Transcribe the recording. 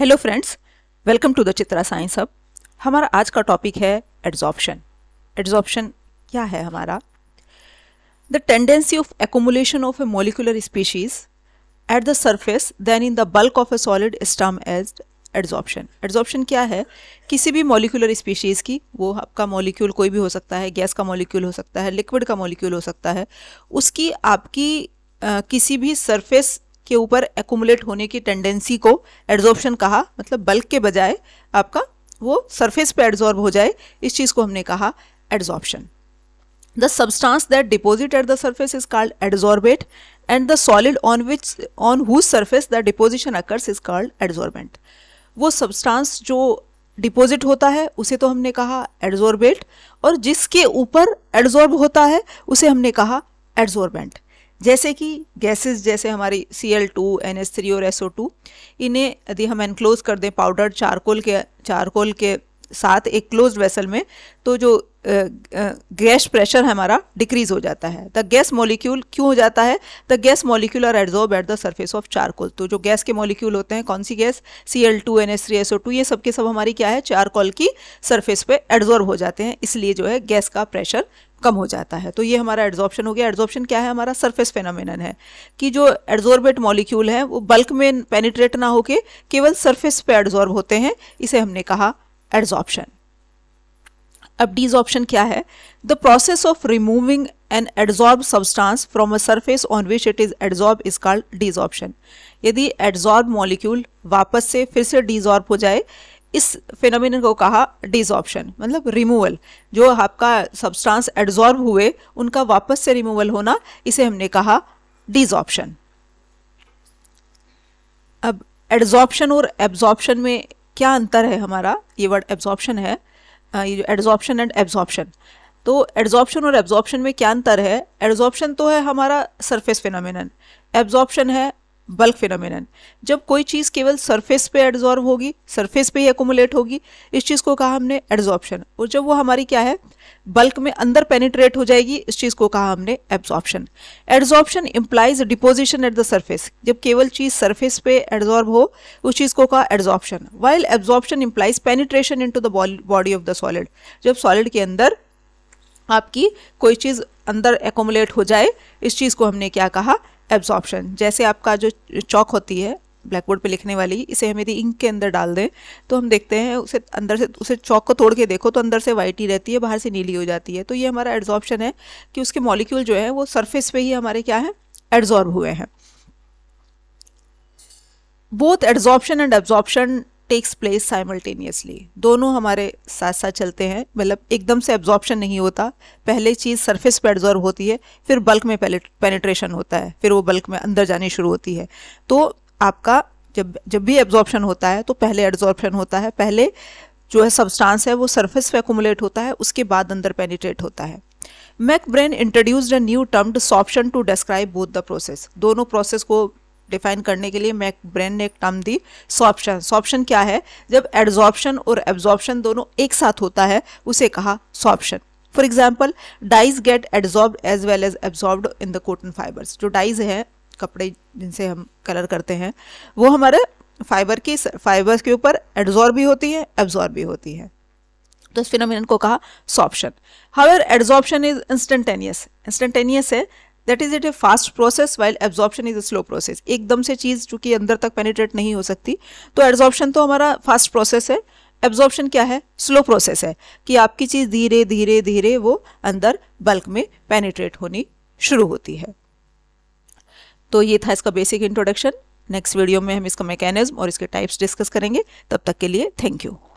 hello friends welcome to the Chitra science hub हमारा आज का टॉपिक है एड्जॉर्प्शन एड्जॉर्प्शन क्या है हमारा the tendency of accumulation of a molecular species at the surface than in the bulk of a solid स्टम as adsorption adsorption क्या है किसी भी मोलिकुलर स्पीशीज़ की वो आपका मोलिक्यूल कोई भी हो सकता है गैस का मोलिक्यूल हो सकता है लिक्विड का मोलिक्यूल हो सकता है उसकी आपकी Uh, किसी भी सरफेस के ऊपर एकूमुलेट होने की टेंडेंसी को एड्जॉर्प्शन कहा मतलब बल्क के बजाय आपका वो सरफेस पे एड्जॉर्ब हो जाए इस चीज़ को हमने कहा adsorption the substance that deposit at the surface is called adsorbate and the solid on which on whose surface the deposition occurs is called adsorbent वो सब्सटांस जो डिपोजिट होता है उसे तो हमने कहा एड्जॉर्बेट और जिसके ऊपर एड्जॉर्ब होता है उसे हमने कहा एड्जॉर्बेंट जैसे कि गैसेस जैसे हमारी C L two N S three और एस ओ टू इन्हें यदि हम एनक्लोज कर दें पाउडर चारकोल के चारकोल के साथ एक क्लोज वेसल में तो जो गैस प्रेशर हमारा डिक्रीज हो जाता है द गैस मॉलिक्यूल क्यों हो जाता है the gas molecule are adsorb at the surface of charcoal तो जो गैस के मॉलिक्यूल होते हैं कौन सी gas C L two N S three S O two ये सब के सब हमारी क्या है चारकोल की सरफेस पे एड्जॉर्ब हो जाते हैं इसलिए जो है गैस का प्रेशर कम हो जाता है तो ये हमारा एड्जॉर्प्शन हो गया एड्जॉर्प्शन क्या है हमारा सरफेस फेनोमेनन है कि जो एड्जॉर्बेट मॉलिक्यूल है वो बल्क में पेनिट्रेट ना होके केवल सरफेस पे एड्जॉर्ब होते हैं इसे हमने कहा एड्जॉर्प्शन अब डीज ऑप्शन क्या है the process of removing an adsorb substance from a surface on which it is adsorb is called desorption यदि एड्जॉर्ब मॉलिक्यूल वापस से फिर से डिजॉर्ब हो जाए इस फिनोमिन को कहा डिजॉर्प्शन मतलब रिमूवल जो आपका सब्सटेंस एड्जॉर्ब हुए उनका वापस से रिमूवल होना इसे हमने कहा डिजॉर्प्शन अब एड्जॉर्प्शन और एब्जॉर्प्शन में क्या अंतर है हमारा ये वर्ड एब्जॉर्प्शन है ये जो एड्जॉर्प्शन एंड एब्जॉर्प्शन तो एड्जॉर्प्शन और एब्जॉर्प्शन में क्या अंतर है एड्जॉर्प्शन तो है हमारा सरफेस फिनोमिनन एब्जॉर्प्शन है बल्क फिनोमिनन जब कोई चीज़ केवल सरफेस पे एड्जॉर्व होगी सरफेस पे ही एकोमुलेट होगी इस चीज़ को कहा हमने एड्जॉर्प्शन और जब वो हमारी क्या है बल्क में अंदर पेनिट्रेट हो जाएगी इस चीज़ को कहा हमने absorption adsorption implies deposition at the surface जब केवल चीज़ सर्फेस पे एड्जॉर्ब हो उस चीज़ को कहा adsorption while absorption implies penetration into the body of the solid जब सॉलिड के अंदर आपकी कोई चीज़ अंदर एकोमुलेट हो जाए इस चीज़ को हमने क्या कहा एब्जॉर्प्शन जैसे आपका जो चौक होती है ब्लैकबोर्ड पे लिखने वाली इसे हम यदि इंक के अंदर डाल दें तो हम देखते हैं उसे अंदर से उसे चौक को तोड़ के देखो तो अंदर से वाइट ही रहती है बाहर से नीली हो जाती है तो ये हमारा एड्जॉर्प्शन है कि उसके मॉलिक्यूल जो है वो सरफेस पे ही हमारे क्या है एड्जॉर्ब हुए हैं both adsorption and absorption takes place simultaneously दोनों हमारे साथ साथ चलते हैं मतलब एकदम से एब्जॉर्प्शन नहीं होता पहले चीज़ सरफेस पे एब्जॉर्ब होती है फिर बल्क में पेनिट्रेशन होता है फिर वो बल्क में अंदर जानी शुरू होती है तो आपका जब जब भी एब्जॉर्प्शन होता है तो पहले एब्जॉर्प्शन होता है पहले जो है सबस्टांस है वो सरफेस पे एकोमुलेट होता है उसके बाद अंदर पेनिट्रेट होता है McBain introduced a new termed sorption to describe both the process दोनों प्रोसेस को डिफाइन करने के लिए मैक ब्रेन ने एक टर्म दी सॉप्शन सॉप्शन क्या है जब एड्जॉर्प्शन और एब्जॉर्प्शन दोनों एक साथ होता है उसे कहा sorption for example dyes get adsorb as well as absorb in the cotton fibres जो डाइज है कपड़े जिनसे हम कलर करते हैं वो हमारे फाइबर की फाइबर्स के ऊपर एड्जॉर्ब भी होती है एब्जॉर्ब भी होती है तो इस फिनोमिनन को कहा sorption however adsorption is instantaneous instantaneous है that is it a fast process while absorption is a slow process एकदम से चीज़ चूंकि अंदर तक पेनिट्रेट नहीं हो सकती तो एब्जॉर्प्शन तो हमारा फास्ट प्रोसेस है एब्जॉर्प्शन क्या है स्लो प्रोसेस है कि आपकी चीज़ धीरे धीरे धीरे वो अंदर बल्क में पेनिट्रेट होनी शुरू होती है तो ये था इसका बेसिक इंट्रोडक्शन नेक्स्ट वीडियो में हम इसका मैकेनिज्म और इसके टाइप्स डिस्कस करेंगे तब तक के लिए थैंक यू